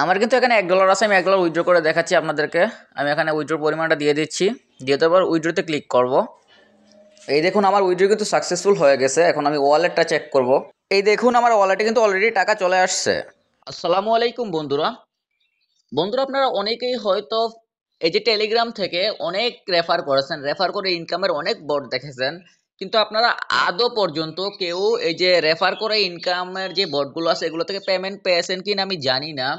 আমার কিন্তু এখানে এক ডলার আছে আমি এক ডলার উইড্রো করে দেখাচ্ছি আপনাদেরকে আমি এখানে উইড্রোর পরিমাণটা দিয়ে দিচ্ছি দিয়ে তারপর উইড্রোতে ক্লিক করব এই দেখুন আমার উইড্রো কিন্তু সাকসেসফুল হয়ে গেছে এখন আমি ওয়ালেটটা চেক করব এই দেখুন আমার ওয়ালেটে কিন্তু অলরেডি টাকা চলে আসছে আসসালামু আলাইকুম বন্ধুরা বন্ধুরা আপনারা অনেকেই হয়তো এই যে টেলিগ্রাম থেকে অনেক রেফার করেছেন রেফার করে ইনকামের অনেক বট দেখেছেন কিন্তু আপনারা আদৌ পর্যন্ত কেউ এই যে রেফার করে ইনকামের যে বটগুলো আছে এগুলো থেকে পেমেন্ট পেয়েছেন কিনা আমি জানি না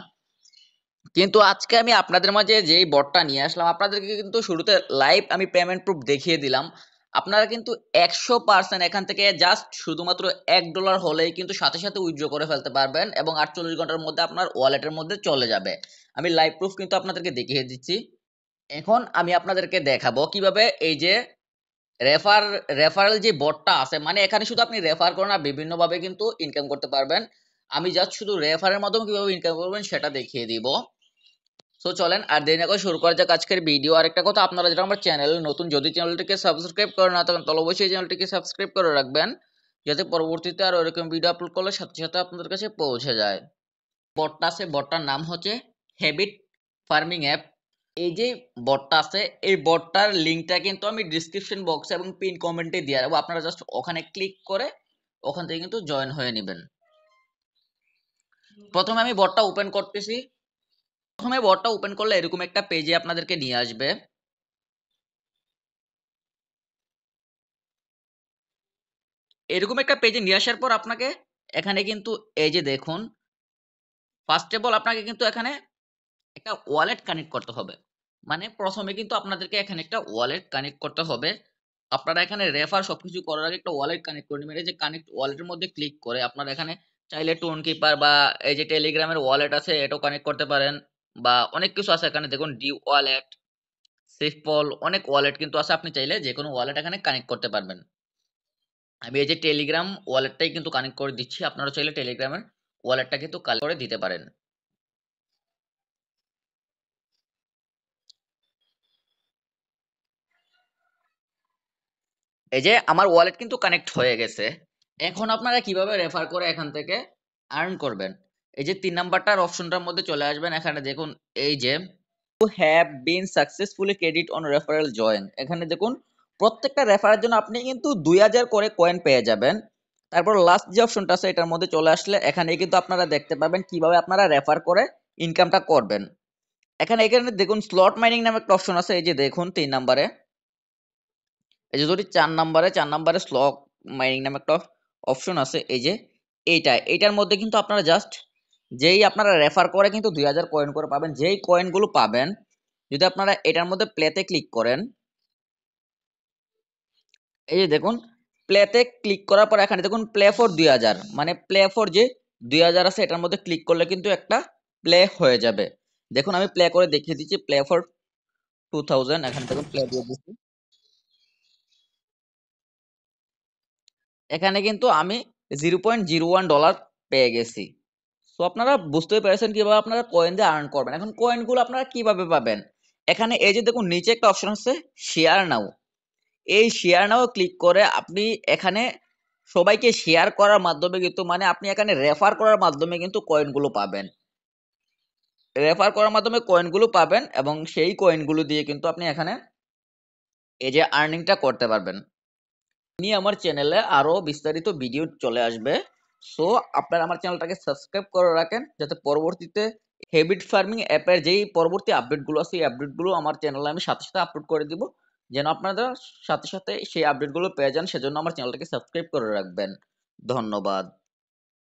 কিন্তু আজকে আমি আপনাদের মাঝে যেই বটটা নিয়ে আসলাম আপনাদেরকে কিন্তু শুরুতে লাইভ আমি পেমেন্ট প্রুফ দেখিয়ে দিলাম আপনারা কিন্তু একশো পার্সেন্ট এখান থেকে জাস্ট শুধুমাত্র এক ডলার হলেই কিন্তু সাথে সাথে উইথড্র করে ফেলতে পারবেন এবং আটচল্লিশ ঘন্টার মধ্যে আপনার ওয়ালেটের মধ্যে চলে যাবে আমি লাইভ প্রুফ কিন্তু আপনাদেরকে দেখিয়ে দিচ্ছি এখন আমি আপনাদেরকে দেখাবো কিভাবে এই যে রেফার রেফারেল যে বটটা আছে মানে এখানে শুধু আপনি রেফার করেন না বিভিন্নভাবে কিন্তু ইনকাম করতে পারবেন আমি জাস্ট শুধু রেফারের মাধ্যমে কীভাবে ইনকাম করবেন সেটা দেখিয়ে দিব সো চলেন আর দেরি না করে শুরু করা যাক আজকের ভিডিও আর একটা কথা আপনারা যারা আমার চ্যানেল নতুন যদি চ্যানেলটিকে সাবস্ক্রাইব করে না থাকেন তাহলে অবশ্যই চ্যানেলটিকে সাবস্ক্রাইব করে রাখবেন যাতে পরবর্তীতে আর ওরকম ভিডিও আপলোড করলে সাথে সাথে আপনাদের কাছে পৌঁছে যায় বটটা আছে বটটার নাম হচ্ছে হ্যাবিট ফার্মিং অ্যাপ এই যে বটটা আছে এই বটটার লিঙ্কটা কিন্তু আমি ডিসক্রিপশন বক্সে এবং পিন কমেন্টে দিয়ে রাখবো আপনারা জাস্ট ওখানে ক্লিক করে ওখান থেকে কিন্তু জয়েন হয়ে নেবেন প্রথমে আমি বটটা ওপেন করতেছি প্রথমে বটটা ওপেন করলে এরকম একটা পেজে আপনাদেরকে নিয়ে আসবে এরকম একটা পেজে নিয়ে আসার পর আপনাকে এখানে কিন্তু এই যে দেখুন ফার্স্ট অফ অল আপনাকে কিন্তু এখানে একটা ওয়ালেট কানেক্ট করতে হবে মানে প্রথমে কিন্তু আপনাদেরকে এখানে একটা ওয়ালেট কানেক্ট করতে হবে আপনারা এখানে রেফার সবকিছু করার আগে একটা ওয়ালেট কানেক্ট করে নেবেন যে কানেক্ট ওয়ালেটের মধ্যে ক্লিক করে আপনারা এখানে চাইলে টোন কিপার বা এই যে টেলিগ্রামের ওয়ালেট আছে এটাও কানেক্ট করতে পারেন বা অনেক কিছু আছে এখানে দেখুন ডি ওয়ালেট সিফপল অনেক ওয়ালেট কিন্তু আছে আপনি চাইলে যে কোনো ওয়ালেট এখানে কানেক্ট করতে পারবেন আমি এই যে টেলিগ্রাম ওয়ালেটটাই কিন্তু কানেক্ট করে দিচ্ছি আপনারা চাইলে টেলিগ্রামের ওয়ালেটটা কিন্তু কালেক্ট করে দিতে পারেন এই যে আমার ওয়ালেট কিন্তু কানেক্ট হয়ে গেছে এখন আপনারা কিভাবে রেফার করে এখান থেকে আর্ন করবেন এই যে তিন নাম্বারটার অপশনটার মধ্যে চলে আসবেন এখানে দেখুন এই যে have been successfully credit on referral join এখানে দেখুন প্রত্যেকটা রেফারের জন্য আপনি কিন্তু দুই হাজার করে কয়েন পেয়ে যাবেন তারপর লাস্ট যে অপশনটা আছে এটার মধ্যে চলে আসলে এখানে কিন্তু আপনারা দেখতে পাবেন কিভাবে আপনারা রেফার করে ইনকামটা করবেন এখানে এখানে দেখুন স্লট মাইনিং নামে একটা অপশন আছে এই যে দেখুন তিন নাম্বারে এই যে ধরি চার নাম্বারে চার নাম্বারে স্লট মাইনিং নামে একটা অপশন আছে এই যে এইটা এইটার মধ্যে কিন্তু আপনারা জাস্ট যেই আপনারা রেফার করে কিন্তু দুই হাজার কয়েন করে পাবেন যেই কয়েনগুলো পাবেন যদি আপনারা এটার মধ্যে প্লেতে ক্লিক করেন এই যে দেখুন প্লেতে ক্লিক করার পর এখানে দেখুন প্লে ফর দুই হাজার মানে প্লে ফর যে দুই হাজার আছে এটার মধ্যে ক্লিক করলে কিন্তু একটা প্লে হয়ে যাবে দেখুন আমি প্লে করে দেখিয়ে দিচ্ছি প্লে ফর টু থাউজেন্ড এখানে দেখুন প্লে দিয়ে দিচ্ছি এখানে কিন্তু আমি zero point zero one dollar পেয়ে গেছি সো আপনারা বুঝতেই পেরেছেন কিভাবে আপনারা কয়েন দিয়ে আর্ন করবেন এখন কয়েনগুলো আপনারা কিভাবে পাবেন এখানে এই যে দেখুন নিচে একটা অপশন আছে শেয়ার নাও এই শেয়ার নাও ক্লিক করে আপনি এখানে সবাইকে শেয়ার করার মাধ্যমে কিন্তু মানে আপনি এখানে রেফার করার মাধ্যমে কিন্তু কয়েনগুলো পাবেন রেফার করার মাধ্যমে কয়েনগুলো পাবেন এবং সেই কয়েনগুলো দিয়ে কিন্তু আপনি এখানে এই যে আর্নিংটা করতে পারবেন আমি আমার চ্যানেলে আরও বিস্তারিত ভিডিও চলে আসবে সো আপনারা আমার চ্যানেলটাকে সাবস্ক্রাইব করে রাখেন যাতে পরবর্তীতে হেবিট ফার্মিং অ্যাপের যেই পরবর্তী আপডেটগুলো আছে এই আপডেটগুলো আমার চ্যানেলে আমি সাথে সাথে আপলোড করে দিব যেন আপনারা সাথে সাথে সেই আপডেটগুলো পেয়ে যান সেজন্য আমার চ্যানেলটাকে সাবস্ক্রাইব করে রাখবেন ধন্যবাদ